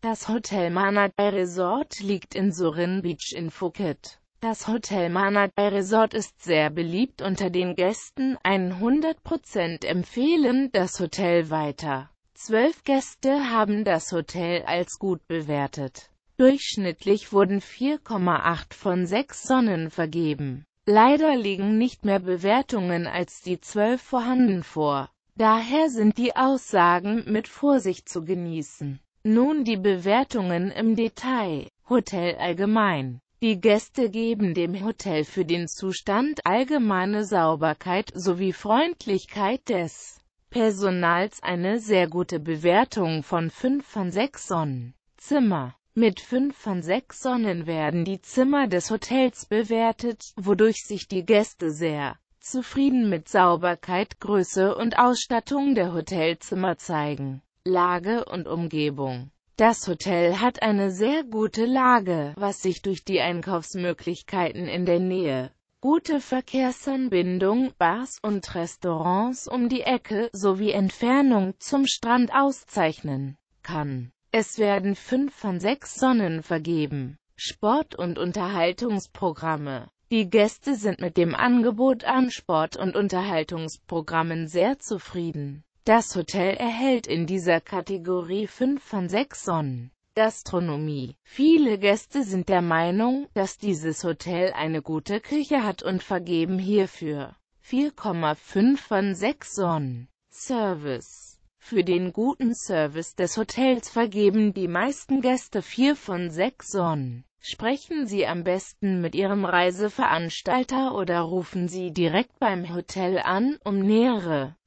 Das Hotel Manatai Resort liegt in Surin Beach in Phuket. Das Hotel Manatai Resort ist sehr beliebt unter den Gästen, 100% empfehlen das Hotel weiter. Zwölf Gäste haben das Hotel als gut bewertet. Durchschnittlich wurden 4,8 von 6 Sonnen vergeben. Leider liegen nicht mehr Bewertungen als die zwölf vorhanden vor. Daher sind die Aussagen mit Vorsicht zu genießen. Nun die Bewertungen im Detail. Hotel allgemein. Die Gäste geben dem Hotel für den Zustand allgemeine Sauberkeit sowie Freundlichkeit des Personals eine sehr gute Bewertung von 5 von 6 Sonnen. Zimmer mit 5 von 6 Sonnen werden die Zimmer des Hotels bewertet, wodurch sich die Gäste sehr zufrieden mit Sauberkeit, Größe und Ausstattung der Hotelzimmer zeigen. Lage und Umgebung. Das Hotel hat eine sehr gute Lage, was sich durch die Einkaufsmöglichkeiten in der Nähe, gute Verkehrsanbindung, Bars und Restaurants um die Ecke sowie Entfernung zum Strand auszeichnen kann. Es werden fünf von sechs Sonnen vergeben. Sport- und Unterhaltungsprogramme Die Gäste sind mit dem Angebot an Sport- und Unterhaltungsprogrammen sehr zufrieden. Das Hotel erhält in dieser Kategorie 5 von 6 Sonnen. Gastronomie. Viele Gäste sind der Meinung, dass dieses Hotel eine gute Küche hat und vergeben hierfür 4,5 von 6 Sonnen. Service. Für den guten Service des Hotels vergeben die meisten Gäste 4 von 6 Sonnen. Sprechen Sie am besten mit Ihrem Reiseveranstalter oder rufen Sie direkt beim Hotel an, um nähere